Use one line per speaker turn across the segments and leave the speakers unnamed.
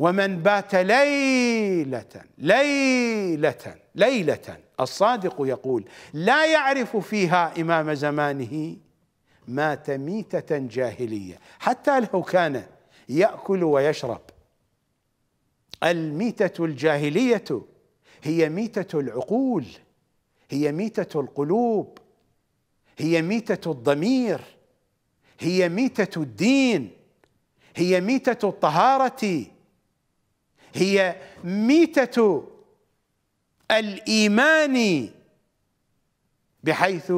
ومن بات ليلة ليلة ليلة الصادق يقول لا يعرف فيها إمام زمانه مات ميتة جاهلية حتى لو كان يأكل ويشرب الميتة الجاهلية هي ميتة العقول هي ميتة القلوب هي ميتة الضمير هي ميتة الدين هي ميتة الطهارة هي ميتة الإيمان بحيث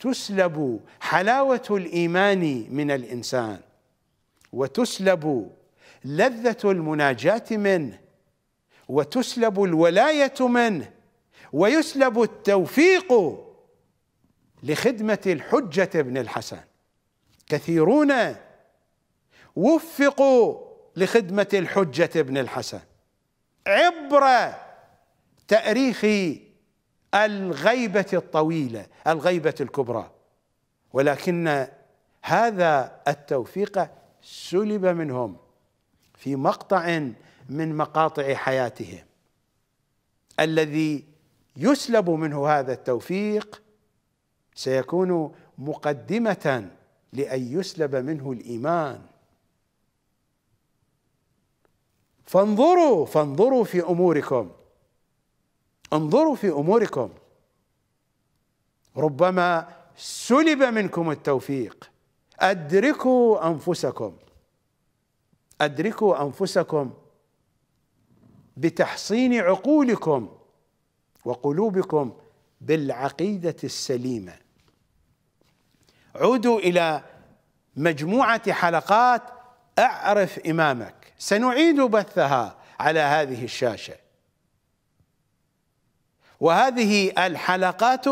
تسلب حلاوة الإيمان من الإنسان وتسلب لذة المناجاة منه وتسلب الولاية منه ويسلب التوفيق لخدمة الحجة ابن الحسن كثيرون وفقوا لخدمة الحجة ابن الحسن عبر تأريخ الغيبة الطويلة الغيبة الكبرى ولكن هذا التوفيق سلب منهم في مقطع من مقاطع حياتهم الذي يسلب منه هذا التوفيق سيكون مقدمة لأن يسلب منه الإيمان فانظروا فانظروا في اموركم انظروا في اموركم ربما سلب منكم التوفيق ادركوا انفسكم ادركوا انفسكم بتحصين عقولكم وقلوبكم بالعقيده السليمه عودوا الى مجموعه حلقات اعرف امامك سنعيد بثها على هذه الشاشه وهذه الحلقات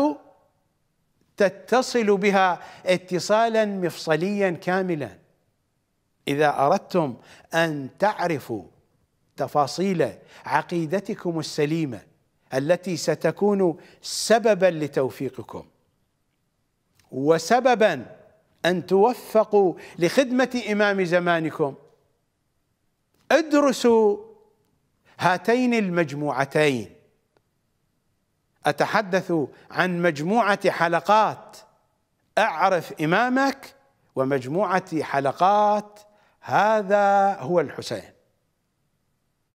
تتصل بها اتصالا مفصليا كاملا اذا اردتم ان تعرفوا تفاصيل عقيدتكم السليمه التي ستكون سببا لتوفيقكم وسببا ان توفقوا لخدمه امام زمانكم ادرسوا هاتين المجموعتين اتحدث عن مجموعه حلقات اعرف امامك ومجموعه حلقات هذا هو الحسين